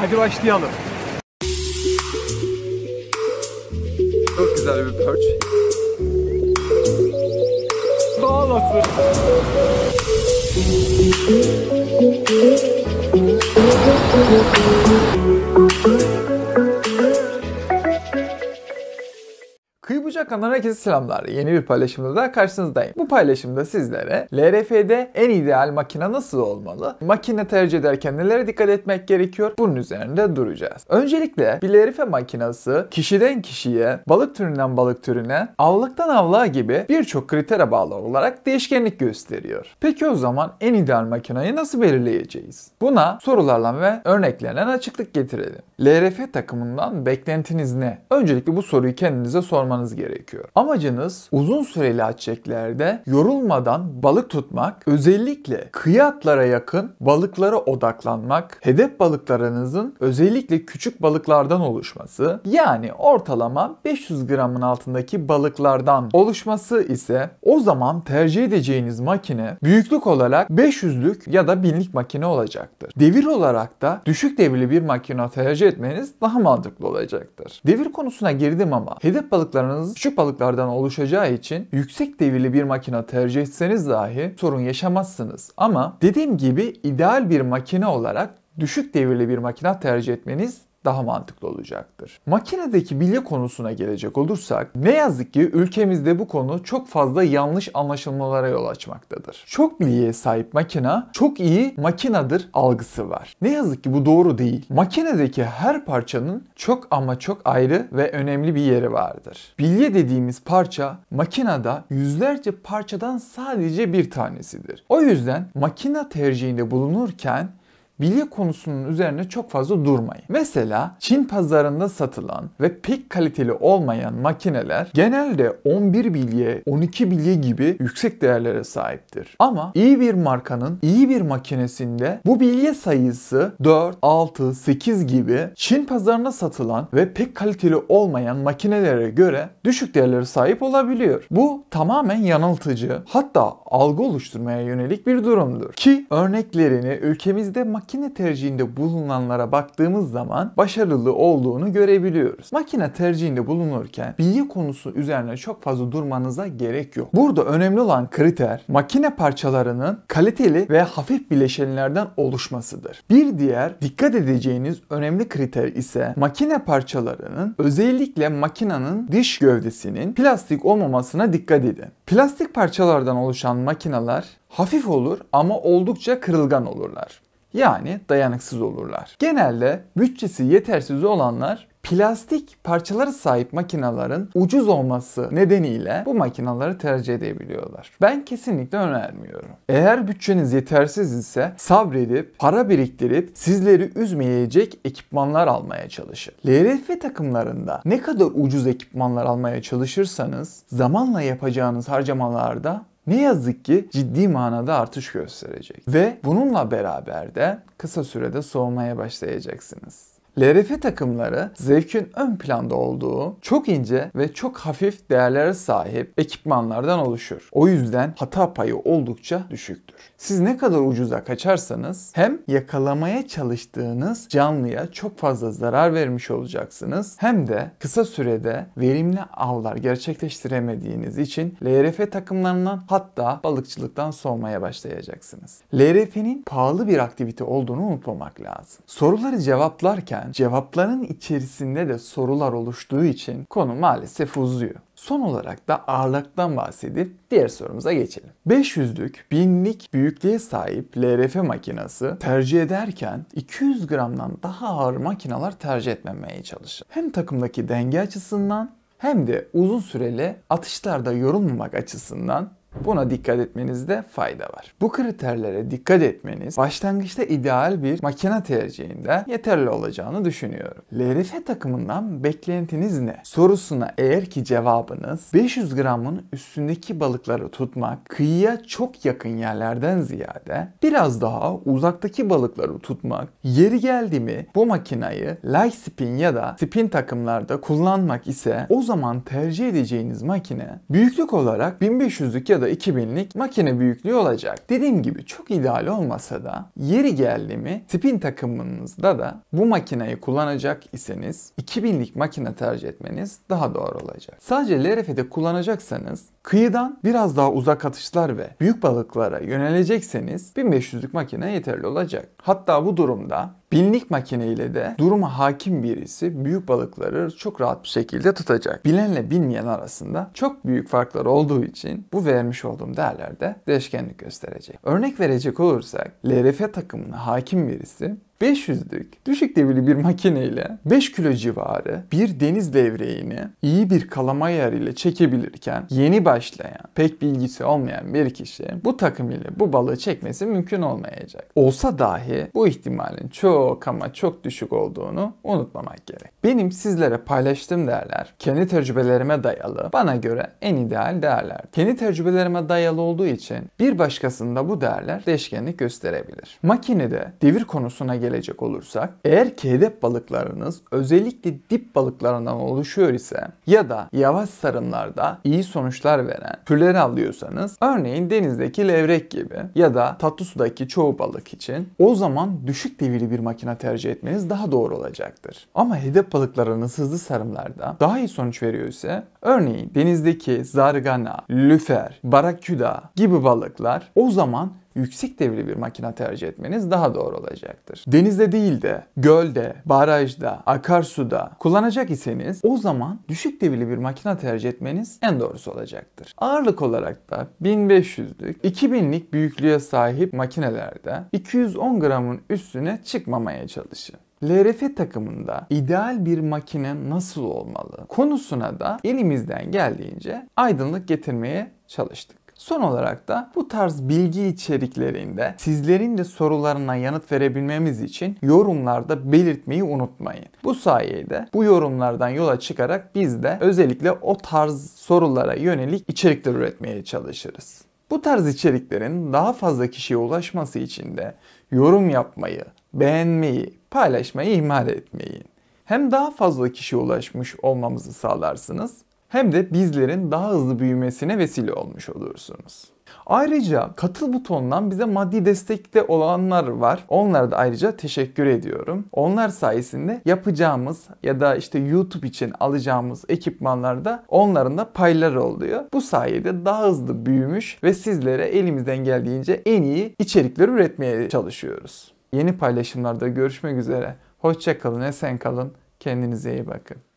Hadi başlayalım. Çok güzel bir perç. Sağ olasın. kanalına herkese selamlar. Yeni bir paylaşımda da karşınızdayım. Bu paylaşımda sizlere LRF'de en ideal makine nasıl olmalı? Makine tercih ederken nelere dikkat etmek gerekiyor? Bunun üzerinde duracağız. Öncelikle bir LRF makinası kişiden kişiye, balık türünden balık türüne, avlıktan avlığa gibi birçok kritere bağlı olarak değişkenlik gösteriyor. Peki o zaman en ideal makinayı nasıl belirleyeceğiz? Buna sorularla ve örneklerle açıklık getirelim. LRF takımından beklentiniz ne? Öncelikle bu soruyu kendinize sormanız gerekiyor gerekiyor. Amacınız uzun süreli açeklerde yorulmadan balık tutmak, özellikle kıyatlara yakın balıklara odaklanmak, hedef balıklarınızın özellikle küçük balıklardan oluşması, yani ortalama 500 gramın altındaki balıklardan oluşması ise o zaman tercih edeceğiniz makine büyüklük olarak 500'lük ya da 1000'lik makine olacaktır. Devir olarak da düşük devirli bir makine tercih etmeniz daha mantıklı olacaktır. Devir konusuna girdim ama hedef balıklarınız şu küçük balıklardan oluşacağı için yüksek devirli bir makina tercih etseniz dahi sorun yaşamazsınız. Ama dediğim gibi ideal bir makine olarak düşük devirli bir makina tercih etmeniz daha mantıklı olacaktır. Makinedeki bilye konusuna gelecek olursak ne yazık ki ülkemizde bu konu çok fazla yanlış anlaşılmalara yol açmaktadır. Çok bilgiye sahip makina çok iyi makinadır algısı var. Ne yazık ki bu doğru değil. Makinedeki her parçanın çok ama çok ayrı ve önemli bir yeri vardır. Bilye dediğimiz parça makinada yüzlerce parçadan sadece bir tanesidir. O yüzden makina tercihinde bulunurken Bilye konusunun üzerine çok fazla durmayın. Mesela Çin pazarında satılan ve pek kaliteli olmayan makineler genelde 11 bilye, 12 bilye gibi yüksek değerlere sahiptir. Ama iyi bir markanın iyi bir makinesinde bu bilye sayısı 4, 6, 8 gibi Çin pazarına satılan ve pek kaliteli olmayan makinelere göre düşük değerlere sahip olabiliyor. Bu tamamen yanıltıcı hatta algı oluşturmaya yönelik bir durumdur. Ki örneklerini ülkemizde makinelerle makine tercihinde bulunanlara baktığımız zaman başarılı olduğunu görebiliyoruz. Makine tercihinde bulunurken bilgi konusu üzerine çok fazla durmanıza gerek yok. Burada önemli olan kriter makine parçalarının kaliteli ve hafif bileşenlerden oluşmasıdır. Bir diğer dikkat edeceğiniz önemli kriter ise makine parçalarının özellikle makinenin dış gövdesinin plastik olmamasına dikkat edin. Plastik parçalardan oluşan makineler hafif olur ama oldukça kırılgan olurlar. Yani dayanıksız olurlar. Genelde bütçesi yetersiz olanlar plastik parçalara sahip makinelerin ucuz olması nedeniyle bu makinaları tercih edebiliyorlar. Ben kesinlikle önermiyorum. Eğer bütçeniz yetersiz ise sabredip, para biriktirip sizleri üzmeyecek ekipmanlar almaya çalışın. LRF takımlarında ne kadar ucuz ekipmanlar almaya çalışırsanız zamanla yapacağınız harcamalarda ne yazık ki ciddi manada artış gösterecek. Ve bununla beraber de kısa sürede soğumaya başlayacaksınız. LRF takımları zevkin ön planda olduğu çok ince ve çok hafif değerlere sahip ekipmanlardan oluşur. O yüzden hata payı oldukça düşüktür. Siz ne kadar ucuza kaçarsanız hem yakalamaya çalıştığınız canlıya çok fazla zarar vermiş olacaksınız hem de kısa sürede verimli avlar gerçekleştiremediğiniz için LRF takımlarından hatta balıkçılıktan soğumaya başlayacaksınız. LRF'nin pahalı bir aktivite olduğunu unutmamak lazım. Soruları cevaplarken yüzden cevapların içerisinde de sorular oluştuğu için konu maalesef uzuyor. Son olarak da ağırlıktan bahsedip diğer sorumuza geçelim. 500'lük binlik büyüklüğe sahip LRF makinası tercih ederken 200 gramdan daha ağır makinalar tercih etmemeye çalışın. Hem takımdaki denge açısından hem de uzun süreli atışlarda yorulmamak açısından Buna dikkat etmenizde fayda var. Bu kriterlere dikkat etmeniz başlangıçta ideal bir makine tercihinde yeterli olacağını düşünüyorum. LRF takımından beklentiniz ne? Sorusuna eğer ki cevabınız 500 gramın üstündeki balıkları tutmak, kıyıya çok yakın yerlerden ziyade biraz daha uzaktaki balıkları tutmak, yeri geldi mi bu makinayı light spin ya da spin takımlarda kullanmak ise o zaman tercih edeceğiniz makine büyüklük olarak 1500'lük ya da da 2000'lik makine büyüklüğü olacak. Dediğim gibi çok ideal olmasa da yeri geldi mi spin takımınızda da bu makineyi kullanacak iseniz 2000'lik makine tercih etmeniz daha doğru olacak. Sadece LRF'de kullanacaksanız kıyıdan biraz daha uzak atışlar ve büyük balıklara yönelecekseniz 1500'lük makine yeterli olacak. Hatta bu durumda Binlik makineyle de duruma hakim birisi büyük balıkları çok rahat bir şekilde tutacak. Bilenle bilmeyen arasında çok büyük farklar olduğu için bu vermiş olduğum değerlerde değişkenlik gösterecek. Örnek verecek olursak LRF takımına hakim birisi 500'lük düşük devirli bir makineyle 5 kilo civarı bir deniz devreğini iyi bir kalama ile çekebilirken yeni başlayan, pek bilgisi olmayan bir kişi bu takım ile bu balığı çekmesi mümkün olmayacak. Olsa dahi bu ihtimalin çok ama çok düşük olduğunu unutmamak gerek. Benim sizlere paylaştığım değerler kendi tecrübelerime dayalı bana göre en ideal değerler. Kendi tecrübelerime dayalı olduğu için bir başkasında bu değerler değişkenlik gösterebilir. Makinede devir konusuna gelen gelecek olursak eğer kedep balıklarınız özellikle dip balıklarından oluşuyor ise ya da yavaş sarımlarda iyi sonuçlar veren türleri alıyorsanız örneğin denizdeki levrek gibi ya da tatlı sudaki çoğu balık için o zaman düşük devirli bir makine tercih etmeniz daha doğru olacaktır. Ama hedef balıklarınız hızlı sarımlarda daha iyi sonuç veriyorsa, örneğin denizdeki zargana, lüfer, baraküda gibi balıklar o zaman yüksek devli bir makina tercih etmeniz daha doğru olacaktır. Denizde değil de, gölde, barajda, akarsuda kullanacak iseniz o zaman düşük devli bir makina tercih etmeniz en doğrusu olacaktır. Ağırlık olarak da 1500'lük, 2000'lik büyüklüğe sahip makinelerde 210 gramın üstüne çıkmamaya çalışın. LRF takımında ideal bir makine nasıl olmalı konusuna da elimizden geldiğince aydınlık getirmeye çalıştık. Son olarak da bu tarz bilgi içeriklerinde sizlerin de sorularına yanıt verebilmemiz için yorumlarda belirtmeyi unutmayın. Bu sayede bu yorumlardan yola çıkarak biz de özellikle o tarz sorulara yönelik içerikler üretmeye çalışırız. Bu tarz içeriklerin daha fazla kişiye ulaşması için de yorum yapmayı, beğenmeyi, paylaşmayı ihmal etmeyin. Hem daha fazla kişiye ulaşmış olmamızı sağlarsınız hem de bizlerin daha hızlı büyümesine vesile olmuş olursunuz. Ayrıca katıl butonundan bize maddi destekte olanlar var. Onlara da ayrıca teşekkür ediyorum. Onlar sayesinde yapacağımız ya da işte YouTube için alacağımız ekipmanlarda onların da payları oluyor. Bu sayede daha hızlı büyümüş ve sizlere elimizden geldiğince en iyi içerikleri üretmeye çalışıyoruz. Yeni paylaşımlarda görüşmek üzere. Hoşça kalın, esen kalın. Kendinize iyi bakın.